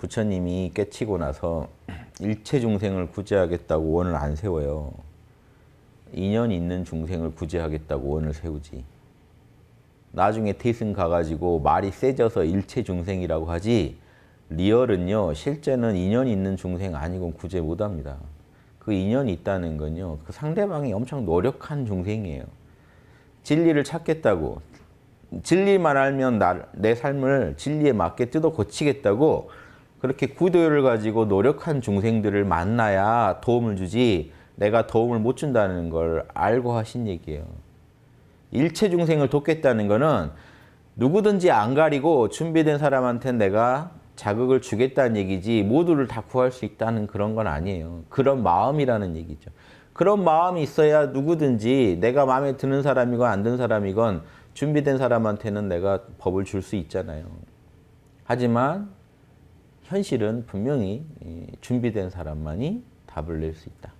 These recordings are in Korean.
부처님이 깨치고 나서 일체 중생을 구제하겠다고 원을 안 세워요. 인연 있는 중생을 구제하겠다고 원을 세우지. 나중에 태승 가가지고 말이 세져서 일체 중생이라고 하지 리얼은요 실제는 인연 있는 중생 아니고 구제 못합니다. 그 인연이 있다는 건요 그 상대방이 엄청 노력한 중생이에요. 진리를 찾겠다고 진리만 알면 나, 내 삶을 진리에 맞게 뜯어 고치겠다고 그렇게 구도를 가지고 노력한 중생들을 만나야 도움을 주지 내가 도움을 못 준다는 걸 알고 하신 얘기예요. 일체 중생을 돕겠다는 거는 누구든지 안 가리고 준비된 사람한테 내가 자극을 주겠다는 얘기지 모두를 다 구할 수 있다는 그런 건 아니에요. 그런 마음이라는 얘기죠. 그런 마음이 있어야 누구든지 내가 마음에 드는 사람이건 안 드는 사람이건 준비된 사람한테는 내가 법을 줄 수 있잖아요. 하지만 현실은 분명히 준비된 사람만이 답을 낼 수 있다.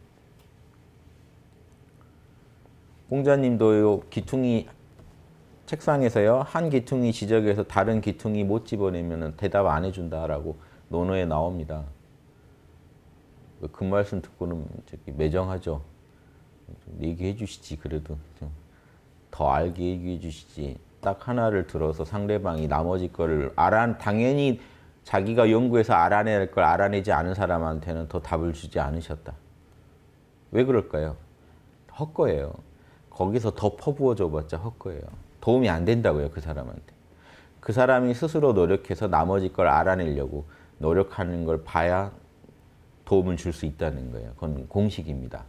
공자님도 기퉁이 책상에서요 한 기퉁이 지적해서 다른 기퉁이 못 집어내면 대답 안 해준다라고 논어에 나옵니다. 그 말씀 듣고는 저기 매정하죠. 얘기해 주시지 그래도 더 알게 얘기해 주시지 딱 하나를 들어서 상대방이 나머지 거를 알아 당연히 자기가 연구해서 알아낼 걸 알아내지 않은 사람한테는 더 답을 주지 않으셨다. 왜 그럴까요? 헛거예요. 거기서 더 퍼부어 줘봤자 헛거예요. 도움이 안 된다고요, 그 사람한테. 그 사람이 스스로 노력해서 나머지 걸 알아내려고 노력하는 걸 봐야 도움을 줄 수 있다는 거예요. 그건 공식입니다.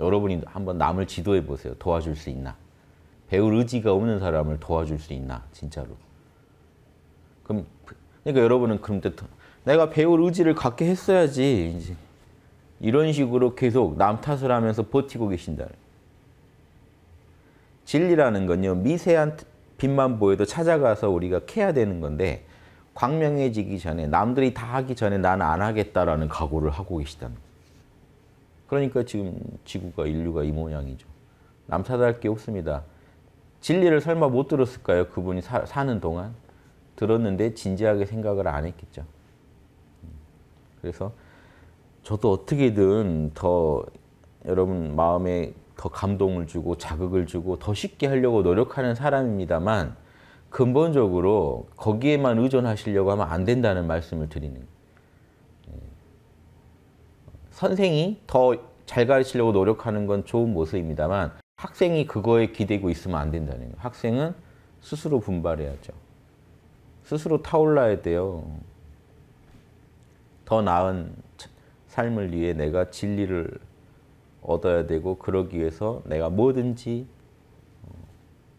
여러분이 한번 남을 지도해 보세요. 도와줄 수 있나? 배울 의지가 없는 사람을 도와줄 수 있나? 진짜로. 그럼 그러니까 여러분은 그럼 내가 배울 의지를 갖게 했어야지 이제 이런 식으로 계속 남 탓을 하면서 버티고 계신다. 진리라는 건요. 미세한 빛만 보여도 찾아가서 우리가 캐야 되는 건데 광명해지기 전에 남들이 다 하기 전에 나는 안 하겠다라는 각오를 하고 계시다 그러니까 지금 지구가 인류가 이 모양이죠. 남 탓할 게 없습니다. 진리를 설마 못 들었을까요? 그분이 사, 사는 동안? 들었는데 진지하게 생각을 안 했겠죠. 그래서 저도 어떻게든 더 여러분 마음에 더 감동을 주고 자극을 주고 더 쉽게 하려고 노력하는 사람입니다만 근본적으로 거기에만 의존하시려고 하면 안 된다는 말씀을 드리는 예. 선생이 더 잘 가르치려고 노력하는 건 좋은 모습입니다만 학생이 그거에 기대고 있으면 안 된다는 거예요. 학생은 스스로 분발해야죠. 스스로 타올라야 돼요. 더 나은 삶을 위해 내가 진리를 얻어야 되고 그러기 위해서 내가 뭐든지 어,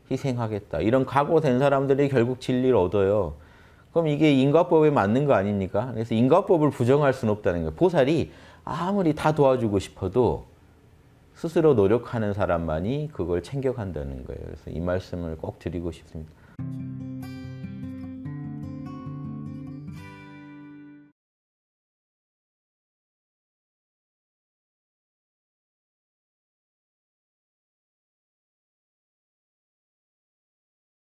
희생하겠다. 이런 각오된 사람들이 결국 진리를 얻어요. 그럼 이게 인과법에 맞는 거 아닙니까? 그래서 인과법을 부정할 수는 없다는 거예요. 보살이 아무리 다 도와주고 싶어도 스스로 노력하는 사람만이 그걸 챙겨간다는 거예요. 그래서 이 말씀을 꼭 드리고 싶습니다.